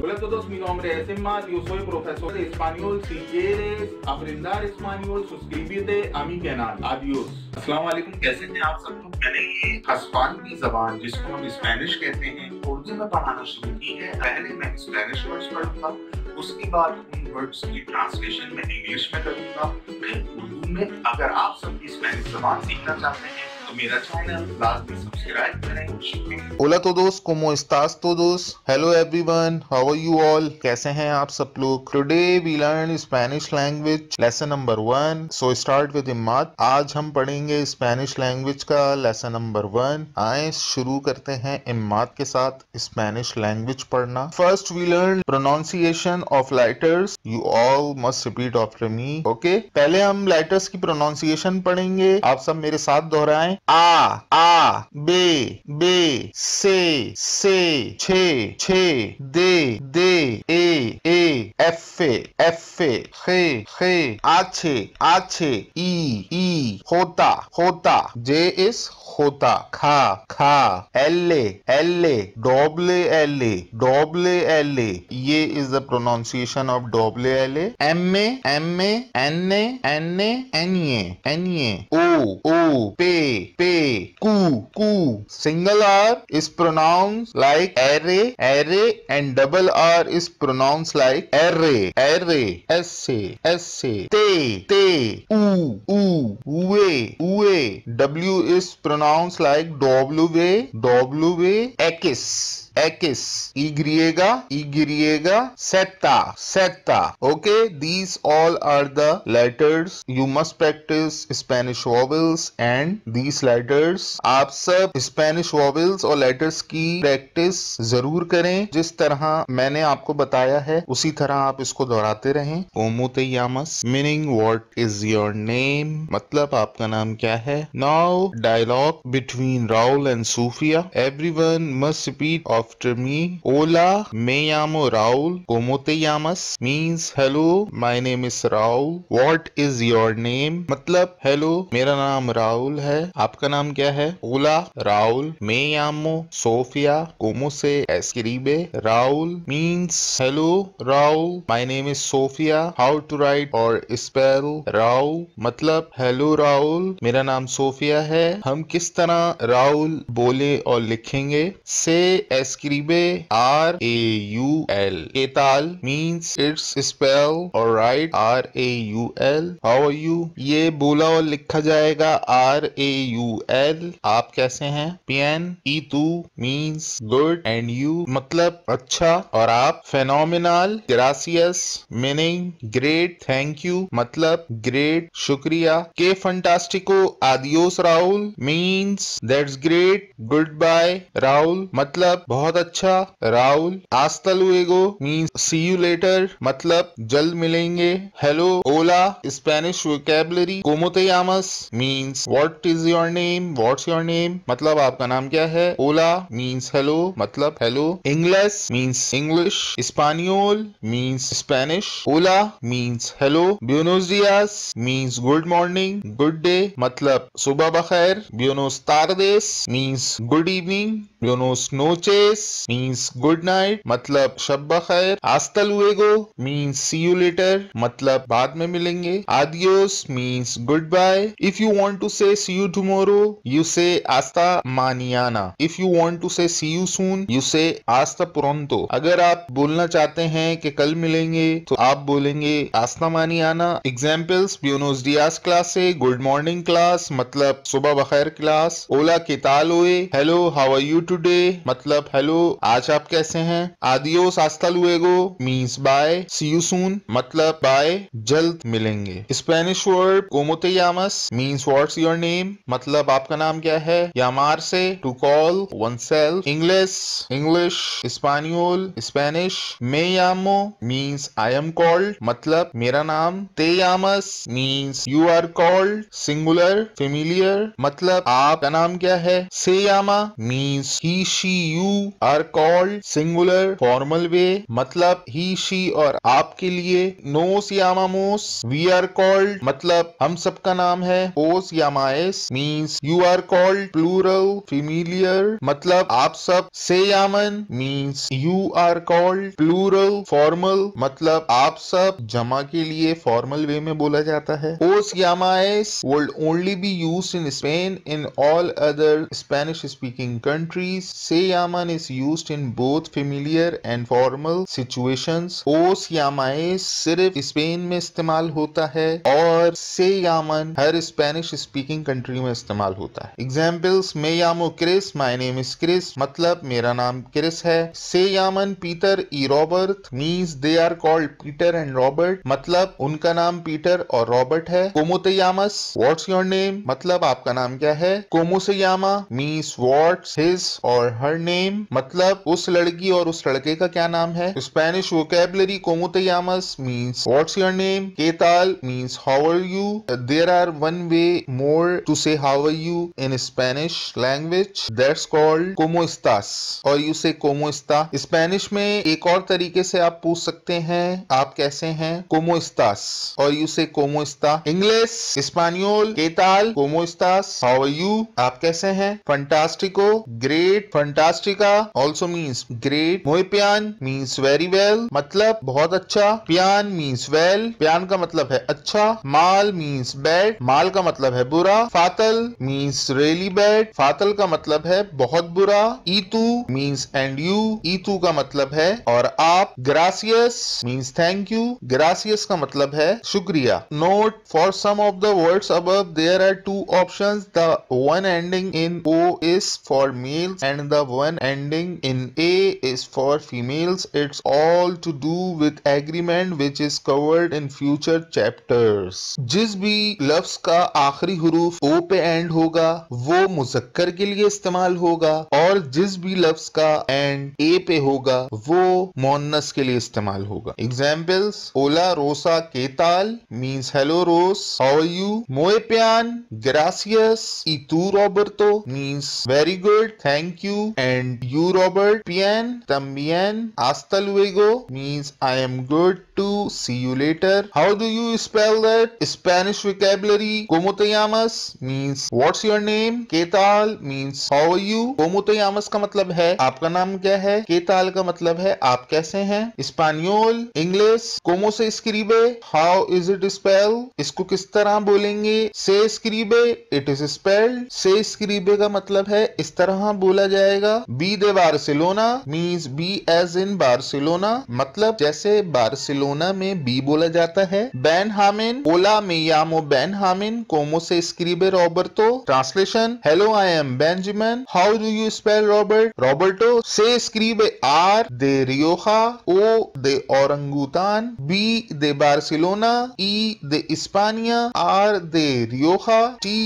hola todos mi nombre es a Mario, soy profesor de español. Si quieres aprender español, suscríbete. थे तो जिसको हम Spanish कहते हैं उर्दू में पढ़ाना शुरू की है पहले मैं स्पेनिश वर्ड्स पढ़ूंगा उसके बाद उन वर्ड्स की ट्रांसलेशन मैं इंग्लिश में करूंगा फिर उर्दू में अगर आप सब स्पेनिश जबान सीखना चाहते हैं ओला तो दोस्त कोमो इस्तास तो दोस्त hello everyone how are you all कैसे हैं आप सब लोग today we learn Spanish language lesson number one so start with Imad आज हम पढ़ेंगे स्पेनिश लैंग्वेज का लेसन नंबर वन आए शुरू करते हैं इमाद के साथ स्पेनिश लैंग्वेज पढ़ना first we learn pronunciation of letters you all must repeat of me okay पहले हम लेटर्स की प्रोनाउंसिएशन पढ़ेंगे आप सब मेरे साथ दोहराएं A A B B C C Ch Ch D D E E F F G G H H E E J J J is J K K L L double L double L ये is the pronunciation of double L M M N N N N N O O, Pe, Pe, Ku, Ku. Single R is pronounced like array, array and double R is pronounced like array, array. Essay, essay. Te, Te, U, U, Ue, Ue. W is pronounced like W, W, X. X ईग्रियेगा ईग्रियेगा सेता सेता okay these all are the letters you must practise Spanish vowels and these letters आप सब Spanish vowels और letters की practice जरूर करें जिस तरह मैंने आपको बताया है उसी तरह आप इसको दोहराते रहे ओमो तेयामस meaning what is your name मतलब आपका नाम क्या है now dialogue between Rahul and Sufia everyone must repeat of after me. Hola, me llamo Raul. Como te llamas? Means hello, my name is Raul. What is your name? मतलब hello, मेरा नाम Raul है आपका नाम क्या है Hola, Raul. me llamo Sofia. Como se escribe? Raul means hello, Raul. My name is Sofia. How to write or spell Raul? मतलब hello Raul, मेरा नाम Sofia है हम किस तरह Raul बोले और लिखेंगे Say एस Escribe R A U L. Ketal Means it's spell or write R A U L. How are you? ये बोला और लिखा जाएगा R A U L. आप कैसे हैं? Bien. E T U means good and you मतलब अच्छा और आप phenomenal gracias meaning great thank you मतलब great शुक्रिया. K fantastico adios Raul means that's great goodbye Raul मतलब बहुत बहुत अच्छा राहुल आस्ता लुएगो मीन सी यू लेटर मतलब जल्द मिलेंगे हेलो ओला स्पेनिश वोकेबलरी कोमोते यामस means what is your name what's your name मतलब आपका नाम क्या है ओला मीन्स हेलो मतलब हेलो इंग्लिश मीन्स इंग्लिश स्पानियोल मीन्स स्पेनिश ओला मीन्स हेलो ब्यूनोजियास means good morning good day मतलब सुबह बखैर ब्यूनोस तारदेस मीन्स गुड इवनिंग ब्यूनोस नोचे हाफिज मीन्स गुड नाइट मतलब शब खैर आस्ता गो मीन्स सी यू लेटर मतलब बाद में मिलेंगे आदियोस means goodbye if you want to say see you tomorrow you say आस्ता मानियाना if you want to say see you soon you say आस्ता पुरंतो अगर आप बोलना चाहते हैं कि कल मिलेंगे तो आप बोलेंगे आस्ता मानियाना एग्जाम्पल्स ब्यूनोस डियास क्लासे गुड मॉर्निंग क्लास मतलब सुबह बखैर क्लास ओला के तालोए hello how are you today मतलब हेलो आज आप कैसे हैं आदियोस आस्ता लुएगो means bye see you soon मतलब बाय जल्द मिलेंगे स्पेनिश वर्ड कोमोते यामस मीन्स व्हाट्स योर नेम मतलब आपका नाम क्या है यामार से to call oneself English English स्पानियोल स्पेनिश मे यामो मीन्स आई एम कॉल्ड मतलब मेरा नाम ते यामस means you are called singular familiar मतलब आपका नाम क्या है से यामा means he she you are called singular formal way मतलब ही शी और आपके लिए नोस यामामोस वी आर कॉल्ड मतलब हम सबका नाम है ओस यामाएस means you are called plural familiar मतलब आप सब से यामन means you are called plural formal मतलब आप सब जमा के लिए फॉर्मल वे में बोला जाता है ओस यामाएस would only be use in Spain in all other Spanish speaking countries से यामन is used in both familiar and formal situations. ओस या माए सिर्फ स्पेन में इस्तेमाल होता है और से यामन हर स्पेनिश स्पीकिंग कंट्री में इस्तेमाल होता है एग्जाम्पल्स मे यामो Chris my name is Chris मतलब मेरा नाम क्रिस है से यामन पीटर ई Robert means they are called Peter and Robert मतलब उनका नाम पीटर और रॉबर्ट है कोमोतयामस वॉट्स योर नेम मतलब आपका नाम क्या है कोमोसयामा मीन्स व्हाट्स हिज और हर नेम मतलब उस लड़की और उस लड़के का क्या नाम है स्पेनिश वोकेबलरी कोमो तयामस मीन्स वॉट्स योर नेम केताल means how are you there are one way more to say how are you in Spanish language that's called कोमोस्तास और यू से कोमोस्ता स्पेनिश में एक और तरीके से आप पूछ सकते हैं आप कैसे हैं कोमोस्तास और यू से कोमोस्ता इंग्लिश स्पानियोल केताल कोमोस्तास हाउ यू आप कैसे हैं फंटास्टिको ग्रेट फंटास्टिका ऑल्सो मीन्स ग्रेट मोए प्यान मीन्स वेरी वेल मतलब बहुत अच्छा प्यान मीन्स वेल प्यान का मतलब है अच्छा माल मीन्स बैड माल का मतलब है बुरा फातल मीन्स रेली बैड फातल का मतलब है बहुत बुरा ईतू मीन्स एंड यू ईतू का मतलब है और आप ग्रासियस मीन्स थैंक यू ग्रासियस का मतलब है शुक्रिया note for some of the words अब there are two option the one ending in O is for males and the one and ending in A is for females. It's all to do with agreement which is covered in future chapters. जिस भी लफ्ज का आखिरी हरूफ ओ पे and होगा वो मुजक्कर के लिए इस्तेमाल होगा और जिस भी लफ्ज का एंड ए पे होगा वो मोनस के लिए इस्तेमाल होगा एग्जाम्पल्स ओला रोसा केताल means hello Rose how you मोए प्यान ग्रासियस इतू Roberto means very good thank you and you Robert Bien también hasta luego means I am good to. See you later. How do you spell that? Spanish vocabulary. Como te llamas means what's your name? Ketal means how are you? Como te llamas का मतलब है आपका नाम क्या है? Ketal ka matlab hai aap kaise hain Espanol, English. Como se escribe? How is it spelled? isko kis tarah bolenge Se escribe. It is spelled. Se escribe ka matlab hai is tarah bola jayega Be de Barcelona means be as in Barcelona. matlab jaise barcelona Barcelona में B बोला जाता है ban हामिन ओला मियामो ban हामिन कोमो से स्क्रीबे Roberto translation hello I am Benjamin how do you spell Robert Roberto से स्क्रीबे आर दे रियोहा ओ दे औरंगुतान बी दे बार्सिलोना ई दे इस्पानिया आर दे रियोहा टी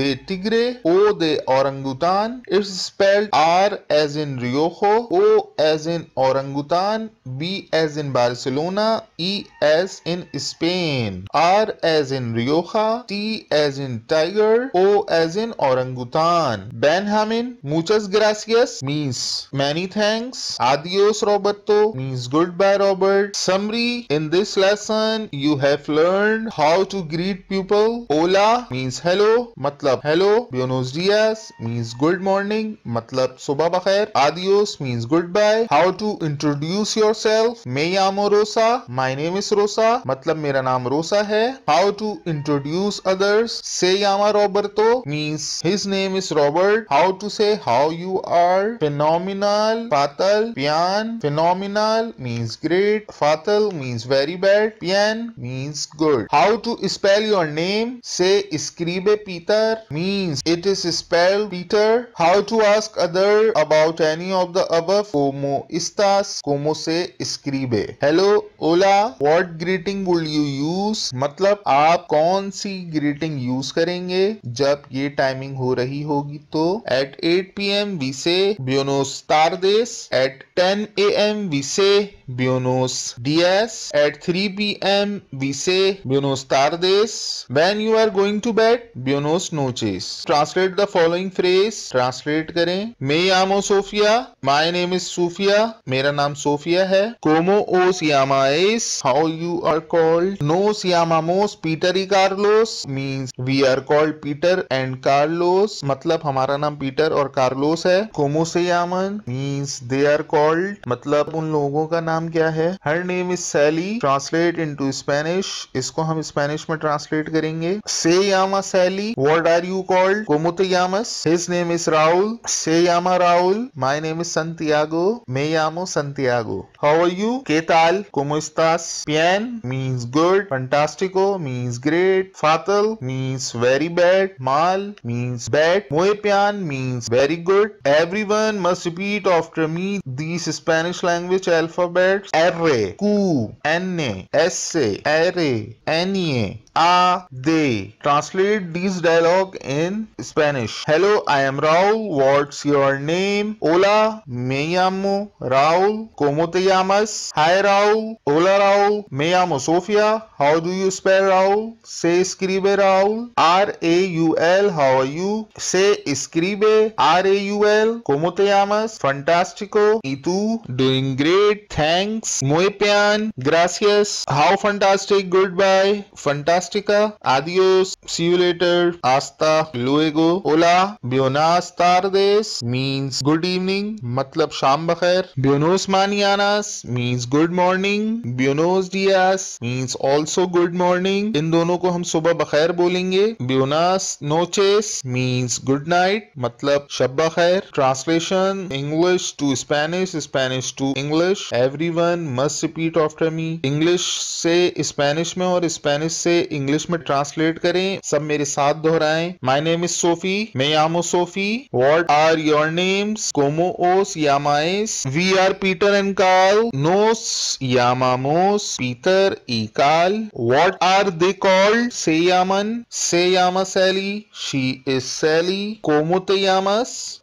दे टिग्रे ओ दे औरंगुतान it's spelled R as in Rioja O as in orangutan B as in Barcelona E as in Spain, R as in Rioja, T as in tiger, O as in orangutan. Benjamin, muchas gracias means many thanks. Adios Roberto means goodbye Robert. Summary, in this lesson you have learned how to greet people. Hola means hello, matlab hello. Buenos dias means good morning, matlab subah bakhair. Adios means goodbye. How to introduce yourself. Me llamo Rosa. My name is Rosa मतलब मेरा नाम रोसा है how to introduce others से यामा Roberto means his name is Robert how to say how you are फिनोमिनल फातल पियान फिनोमिनल मीन्स ग्रेट फातल मीन्स वेरी बैड पियान means good how to spell your name से स्क्रीबे Peter means it is spell Peter how to ask other about any of the अब कोमो इस्तास कोमो से स्क्रीबे हेलो ओल बोला what greeting would you use मतलब आप कौन सी ग्रीटिंग यूज करेंगे जब ये टाइमिंग हो रही होगी तो eight 8 P M we say ब्योनोस तारदेस at 10 A M we say ब्योनोस डीएस at 3 P M we say ब्योनोस तारदेस when you are going to bed ब्योनोस नोचेस translate the following phrase translate करें मे आमो Sofia my name is Sofia मेरा नाम सोफिया है कोमो ओस यामाए this how you are called? Nos llamamos Peter y Carlos means we are called Peter and Carlos मतलब हमारा नाम पीटर और कार्लोस है कोमो से यामन मीन्स दे आर कॉल्ड मतलब उन लोगों का नाम क्या है her name is Sally translate into Spanish इसको हम स्पेनिश में ट्रांसलेट करेंगे से यामा Sally what are you called कोमो तो यामस हिज नेम इज राहुल से यामा Rahul my name is Santiago मे यामो संतियागो हाउ आर यू के ताल कोमो Ustaz. Pian means good. Fantastico means great. Fatal means very bad. Mal means bad. Muepian means very good. Everyone must repeat after me these Spanish language alphabets. R, Q, N, S, Array, N, e A, De. Translate this dialogue in Spanish. Hello, I am Raul. What's your name? Hola, me llamo Raul. ¿Cómo te llamas? Hi Raul. Hola Raul. Me llamo Sofia. How do you spell Raul? Se escribe Raul. R-A-U-L. How are you? Se escribe R-A-U-L. ¿Cómo te llamas? Fantástico. ¿Y tú? Doing great. Thanks. Muy bien. Gracias. How fantastic. Goodbye. Fantástica. Adiós. See you later. Hasta luego. Hola. Buenas tardes means good evening. मतलब शाम बखैर. Buenos mañanas means good morning. ब्यूनोस डियास means also good morning इन दोनों को हम सुबह बखैर बोलेंगे ब्यूनास नोचेस मीन्स गुड नाइट मतलब शब बखैर translation English to Spanish Spanish to English everyone must repeat after me English से स्पेनिश में और स्पेनिश से इंग्लिश में ट्रांसलेट करें सब मेरे साथ दोहराए माई नेम इज सोफी मैं आमो Sophie what are your names कोमो ओस यामाइस we are Peter and Karl नोस यामा Amos, Peter, Ekal. What are they called? Seyaman, Seyama Sally. She is Sally. Como te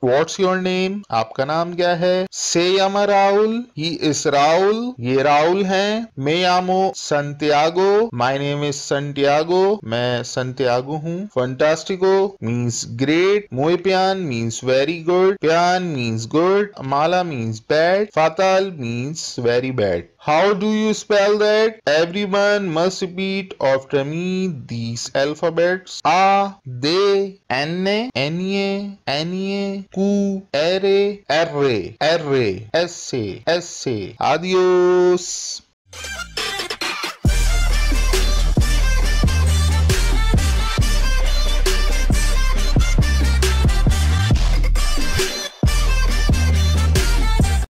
What's your name? आपका नाम क्या है? Seyama Raul. He is Raul. ये Raul हैं. Me llamo Santiago. My name is Santiago. मैं Santiago हूँ. Fantastico means great. Muy pian means very good. Pian means good. Mala means bad. Fatal means very bad. How do you spell that? Everyone must repeat after me these alphabets. A, D, N, N, N, Q, R, R, R, S, S. Adios.